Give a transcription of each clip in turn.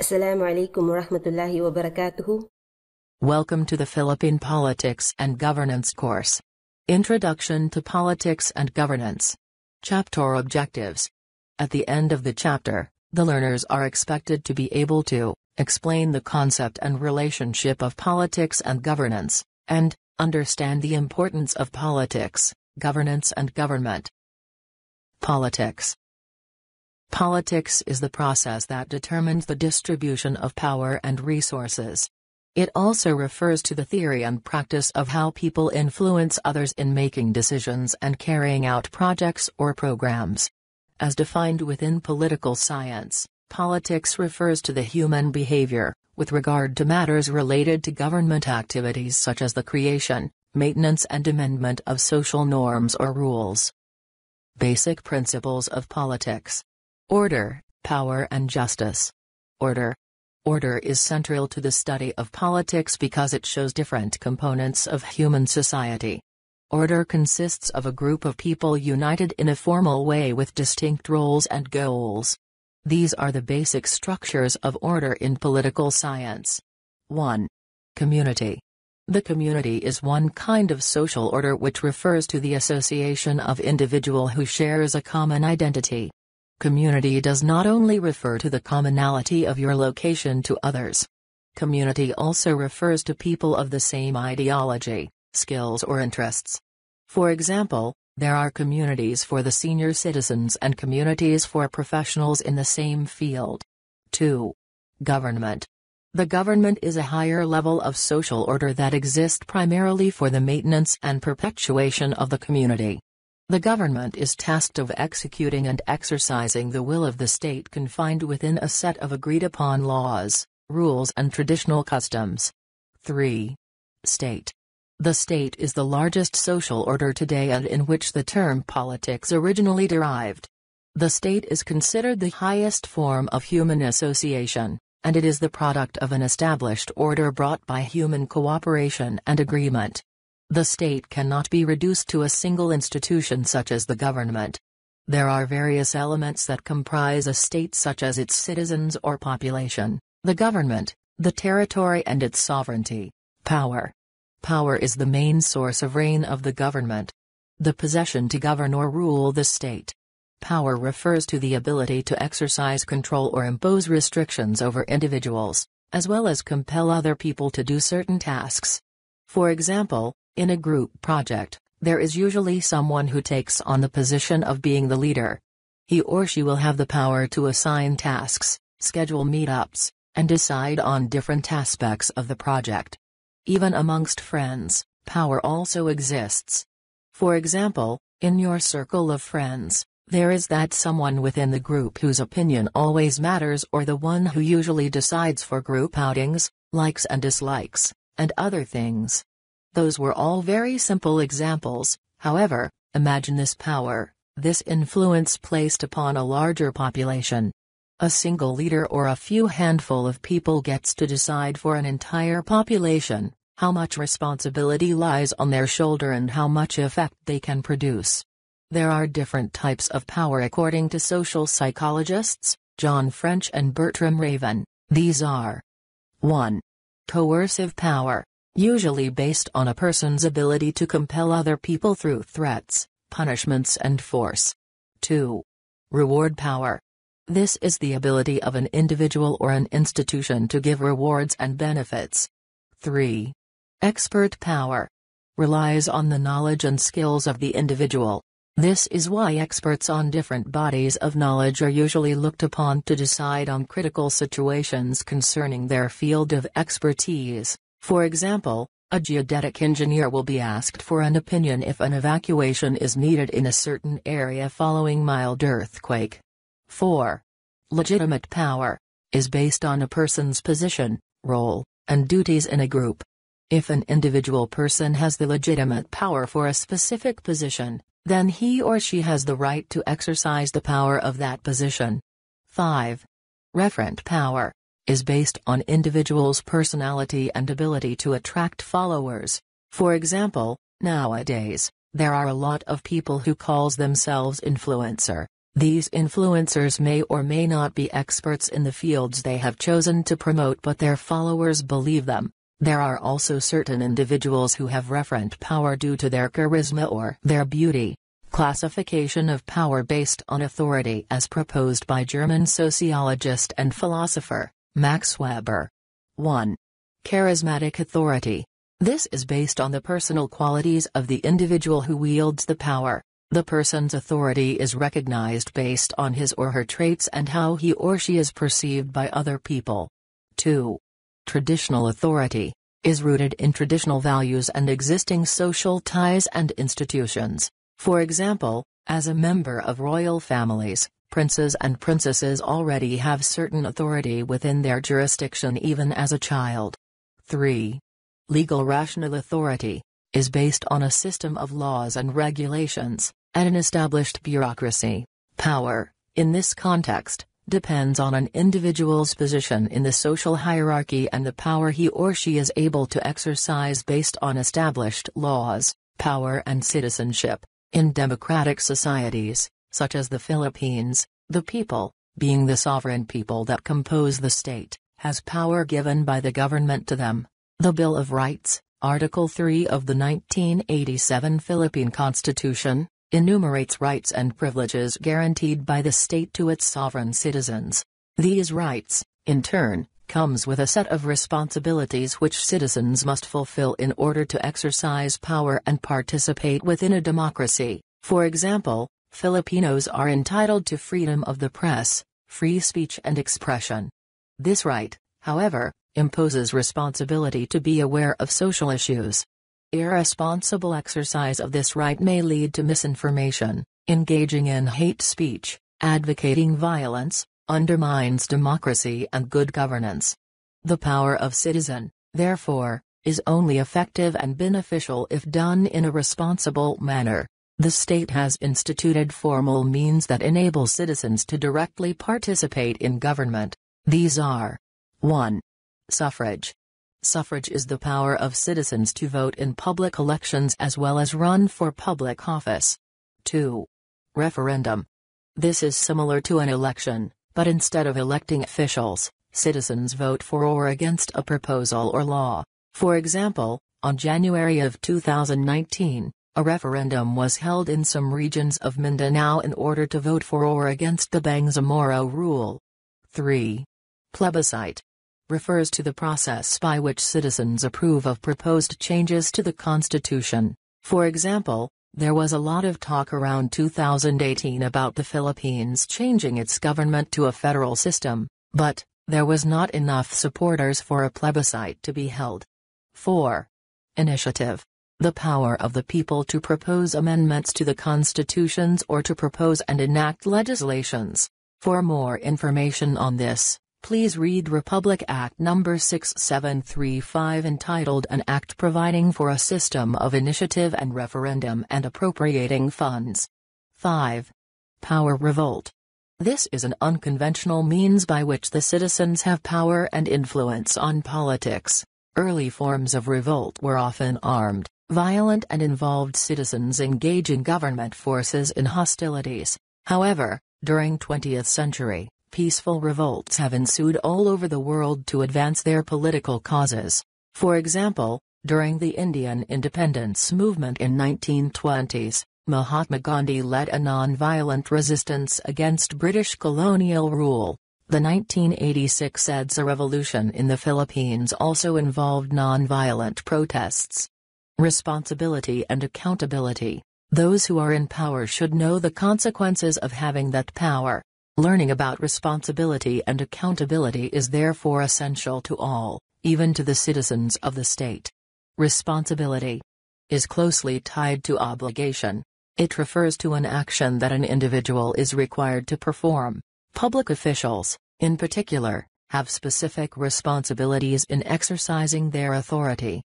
Assalamu alaikum wa rahmatullahi wa barakatuhu. Welcome to the Philippine Politics and Governance course. Introduction to Politics and Governance. Chapter Objectives. At the end of the chapter, the learners are expected to be able to explain the concept and relationship of politics and governance, and understand the importance of politics, governance, and government. Politics Politics is the process that determines the distribution of power and resources. It also refers to the theory and practice of how people influence others in making decisions and carrying out projects or programs. As defined within political science, politics refers to the human behavior, with regard to matters related to government activities such as the creation, maintenance and amendment of social norms or rules. Basic Principles of Politics Order, Power and Justice. Order. Order is central to the study of politics because it shows different components of human society. Order consists of a group of people united in a formal way with distinct roles and goals. These are the basic structures of order in political science. 1. Community. The community is one kind of social order which refers to the association of individual who shares a common identity. Community does not only refer to the commonality of your location to others. Community also refers to people of the same ideology, skills or interests. For example, there are communities for the senior citizens and communities for professionals in the same field. 2. Government. The government is a higher level of social order that exists primarily for the maintenance and perpetuation of the community. The government is tasked of executing and exercising the will of the state confined within a set of agreed-upon laws, rules and traditional customs. 3. State. The state is the largest social order today and in which the term politics originally derived. The state is considered the highest form of human association, and it is the product of an established order brought by human cooperation and agreement. The state cannot be reduced to a single institution such as the government. There are various elements that comprise a state such as its citizens or population, the government, the territory and its sovereignty. Power. Power is the main source of reign of the government. The possession to govern or rule the state. Power refers to the ability to exercise control or impose restrictions over individuals, as well as compel other people to do certain tasks. For example, in a group project, there is usually someone who takes on the position of being the leader. He or she will have the power to assign tasks, schedule meetups, and decide on different aspects of the project. Even amongst friends, power also exists. For example, in your circle of friends, there is that someone within the group whose opinion always matters or the one who usually decides for group outings, likes and dislikes and other things. Those were all very simple examples, however, imagine this power, this influence placed upon a larger population. A single leader or a few handful of people gets to decide for an entire population, how much responsibility lies on their shoulder and how much effect they can produce. There are different types of power according to social psychologists, John French and Bertram Raven. These are 1 coercive power, usually based on a person's ability to compel other people through threats, punishments and force. 2. Reward power. This is the ability of an individual or an institution to give rewards and benefits. 3. Expert power. Relies on the knowledge and skills of the individual, this is why experts on different bodies of knowledge are usually looked upon to decide on critical situations concerning their field of expertise. For example, a geodetic engineer will be asked for an opinion if an evacuation is needed in a certain area following mild earthquake. 4. Legitimate power is based on a person's position, role, and duties in a group, if an individual person has the legitimate power for a specific position, then he or she has the right to exercise the power of that position. 5. Referent power is based on individuals' personality and ability to attract followers. For example, nowadays, there are a lot of people who calls themselves influencer. These influencers may or may not be experts in the fields they have chosen to promote but their followers believe them. There are also certain individuals who have referent power due to their charisma or their beauty. Classification of power based on authority as proposed by German sociologist and philosopher, Max Weber. 1. Charismatic authority. This is based on the personal qualities of the individual who wields the power. The person's authority is recognized based on his or her traits and how he or she is perceived by other people. 2 traditional authority, is rooted in traditional values and existing social ties and institutions. For example, as a member of royal families, princes and princesses already have certain authority within their jurisdiction even as a child. 3. Legal rational authority is based on a system of laws and regulations, and an established bureaucracy. Power, in this context, depends on an individual's position in the social hierarchy and the power he or she is able to exercise based on established laws, power and citizenship. In democratic societies, such as the Philippines, the people, being the sovereign people that compose the state, has power given by the government to them. The Bill of Rights, Article 3 of the 1987 Philippine Constitution, enumerates rights and privileges guaranteed by the state to its sovereign citizens. These rights, in turn, comes with a set of responsibilities which citizens must fulfill in order to exercise power and participate within a democracy. For example, Filipinos are entitled to freedom of the press, free speech and expression. This right, however, imposes responsibility to be aware of social issues, Irresponsible exercise of this right may lead to misinformation, engaging in hate speech, advocating violence, undermines democracy and good governance. The power of citizen, therefore, is only effective and beneficial if done in a responsible manner. The state has instituted formal means that enable citizens to directly participate in government. These are 1. Suffrage, Suffrage is the power of citizens to vote in public elections as well as run for public office. 2. Referendum. This is similar to an election, but instead of electing officials, citizens vote for or against a proposal or law. For example, on January of 2019, a referendum was held in some regions of Mindanao in order to vote for or against the Bangsamoro rule. 3. Plebiscite refers to the process by which citizens approve of proposed changes to the Constitution. For example, there was a lot of talk around 2018 about the Philippines changing its government to a federal system, but, there was not enough supporters for a plebiscite to be held. 4. Initiative. The power of the people to propose amendments to the constitutions or to propose and enact legislations. For more information on this, Please read Republic Act No. 6735 entitled An Act Providing for a System of Initiative and Referendum and Appropriating Funds. 5. Power Revolt. This is an unconventional means by which the citizens have power and influence on politics. Early forms of revolt were often armed, violent and involved citizens engaging government forces in hostilities. However, during 20th century peaceful revolts have ensued all over the world to advance their political causes. For example, during the Indian independence movement in 1920s, Mahatma Gandhi led a non-violent resistance against British colonial rule. The 1986 EDSA revolution in the Philippines also involved non-violent protests. Responsibility and accountability. Those who are in power should know the consequences of having that power. Learning about responsibility and accountability is therefore essential to all, even to the citizens of the state. Responsibility is closely tied to obligation. It refers to an action that an individual is required to perform. Public officials, in particular, have specific responsibilities in exercising their authority.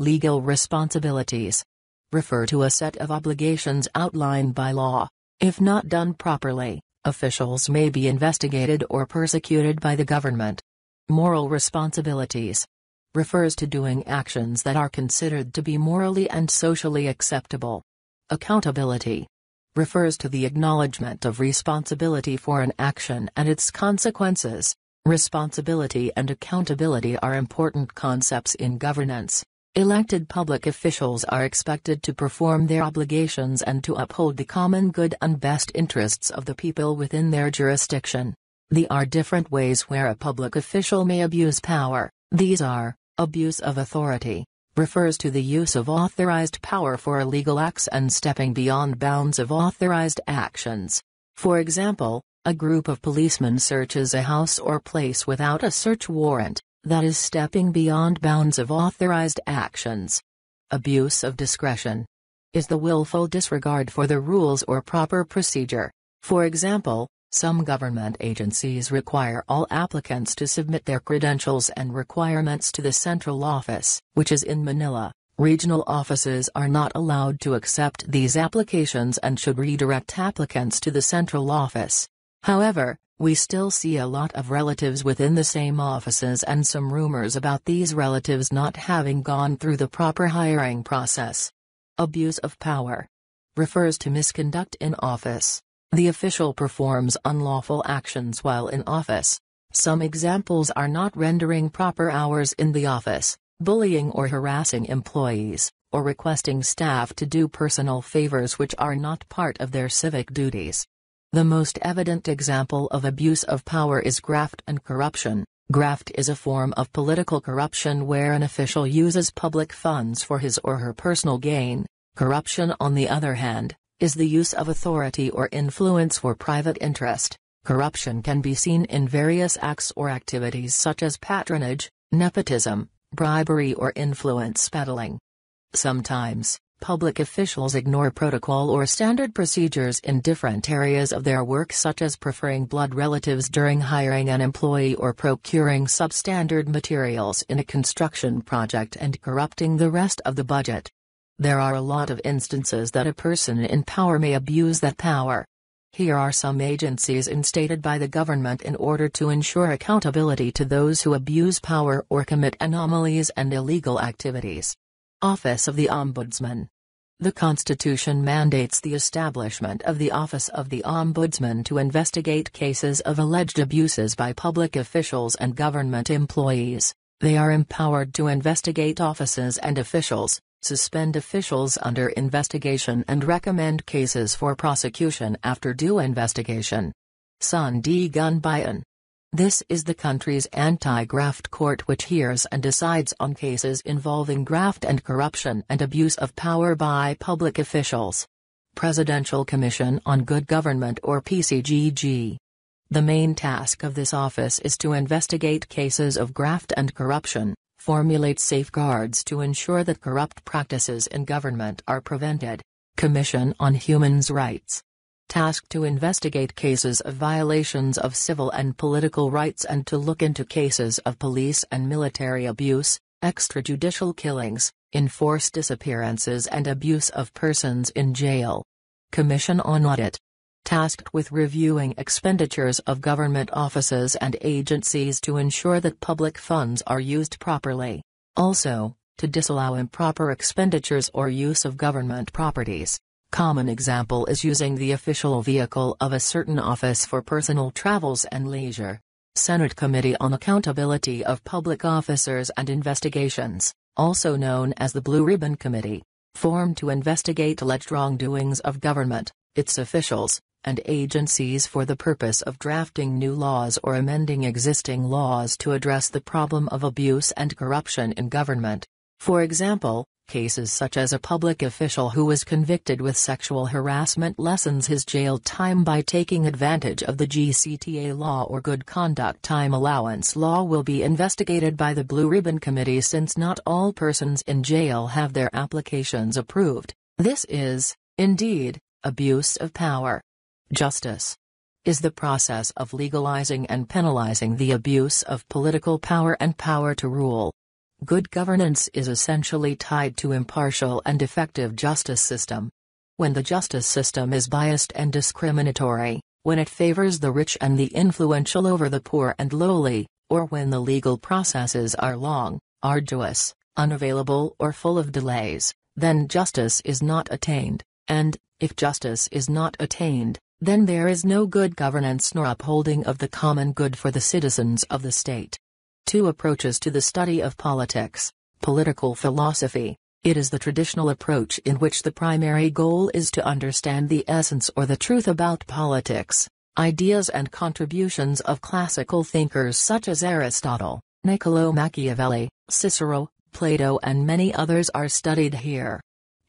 Legal responsibilities refer to a set of obligations outlined by law. If not done properly, Officials may be investigated or persecuted by the government. Moral responsibilities refers to doing actions that are considered to be morally and socially acceptable. Accountability refers to the acknowledgement of responsibility for an action and its consequences. Responsibility and accountability are important concepts in governance. Elected public officials are expected to perform their obligations and to uphold the common good and best interests of the people within their jurisdiction. There are different ways where a public official may abuse power. These are, abuse of authority, refers to the use of authorized power for illegal acts and stepping beyond bounds of authorized actions. For example, a group of policemen searches a house or place without a search warrant that is stepping beyond bounds of authorized actions. Abuse of discretion is the willful disregard for the rules or proper procedure. For example, some government agencies require all applicants to submit their credentials and requirements to the central office, which is in Manila. Regional offices are not allowed to accept these applications and should redirect applicants to the central office. However, we still see a lot of relatives within the same offices and some rumors about these relatives not having gone through the proper hiring process. Abuse of power refers to misconduct in office. The official performs unlawful actions while in office. Some examples are not rendering proper hours in the office, bullying or harassing employees, or requesting staff to do personal favors which are not part of their civic duties. The most evident example of abuse of power is graft and corruption. Graft is a form of political corruption where an official uses public funds for his or her personal gain. Corruption, on the other hand, is the use of authority or influence for private interest. Corruption can be seen in various acts or activities such as patronage, nepotism, bribery or influence peddling. Sometimes, Public officials ignore protocol or standard procedures in different areas of their work such as preferring blood relatives during hiring an employee or procuring substandard materials in a construction project and corrupting the rest of the budget. There are a lot of instances that a person in power may abuse that power. Here are some agencies instated by the government in order to ensure accountability to those who abuse power or commit anomalies and illegal activities. Office of the Ombudsman. The Constitution mandates the establishment of the Office of the Ombudsman to investigate cases of alleged abuses by public officials and government employees. They are empowered to investigate offices and officials, suspend officials under investigation and recommend cases for prosecution after due investigation. Sun D. Gunbayan this is the country's anti-graft court which hears and decides on cases involving graft and corruption and abuse of power by public officials. Presidential Commission on Good Government or PCGG. The main task of this office is to investigate cases of graft and corruption, formulate safeguards to ensure that corrupt practices in government are prevented. Commission on Human Rights tasked to investigate cases of violations of civil and political rights and to look into cases of police and military abuse, extrajudicial killings, enforced disappearances and abuse of persons in jail. Commission on Audit tasked with reviewing expenditures of government offices and agencies to ensure that public funds are used properly. Also, to disallow improper expenditures or use of government properties. Common example is using the official vehicle of a certain office for personal travels and leisure. Senate Committee on Accountability of Public Officers and Investigations, also known as the Blue Ribbon Committee, formed to investigate alleged wrongdoings of government, its officials, and agencies for the purpose of drafting new laws or amending existing laws to address the problem of abuse and corruption in government. For example, cases such as a public official who was convicted with sexual harassment lessens his jail time by taking advantage of the GCTA law or good conduct time allowance law will be investigated by the Blue Ribbon Committee since not all persons in jail have their applications approved. This is, indeed, abuse of power. Justice is the process of legalizing and penalizing the abuse of political power and power to rule. Good governance is essentially tied to impartial and effective justice system. When the justice system is biased and discriminatory, when it favors the rich and the influential over the poor and lowly, or when the legal processes are long, arduous, unavailable or full of delays, then justice is not attained, and, if justice is not attained, then there is no good governance nor upholding of the common good for the citizens of the state. Two approaches to the study of politics. Political philosophy. It is the traditional approach in which the primary goal is to understand the essence or the truth about politics, ideas and contributions of classical thinkers such as Aristotle, Niccolo Machiavelli, Cicero, Plato and many others are studied here.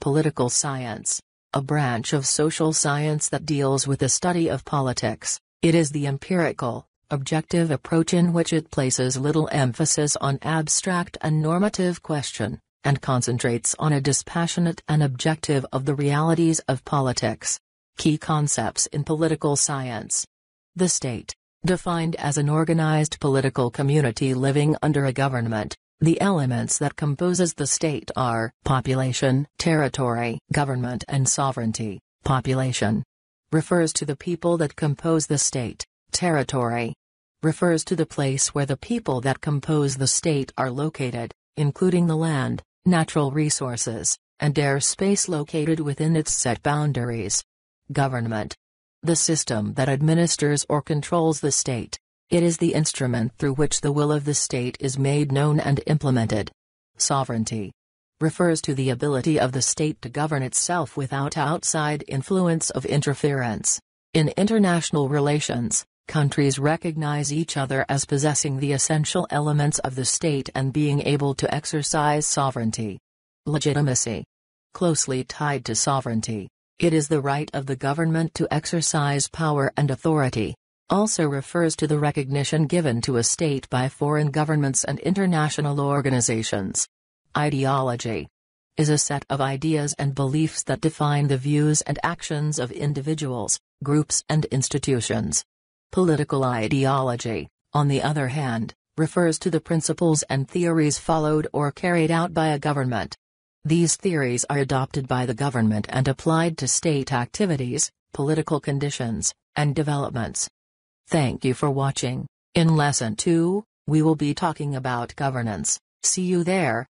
Political science. A branch of social science that deals with the study of politics, it is the empirical, objective approach in which it places little emphasis on abstract and normative question, and concentrates on a dispassionate and objective of the realities of politics. Key concepts in political science. The state, defined as an organized political community living under a government, the elements that composes the state are population, territory, government and sovereignty. Population refers to the people that compose the state. Territory refers to the place where the people that compose the state are located, including the land, natural resources, and airspace located within its set boundaries. Government. The system that administers or controls the state. It is the instrument through which the will of the state is made known and implemented. Sovereignty. Refers to the ability of the state to govern itself without outside influence of interference. In international relations, countries recognize each other as possessing the essential elements of the state and being able to exercise sovereignty. Legitimacy. Closely tied to sovereignty, it is the right of the government to exercise power and authority. Also refers to the recognition given to a state by foreign governments and international organizations. Ideology is a set of ideas and beliefs that define the views and actions of individuals, groups and institutions. Political ideology, on the other hand, refers to the principles and theories followed or carried out by a government. These theories are adopted by the government and applied to state activities, political conditions, and developments. Thank you for watching. In Lesson 2, we will be talking about governance. See you there.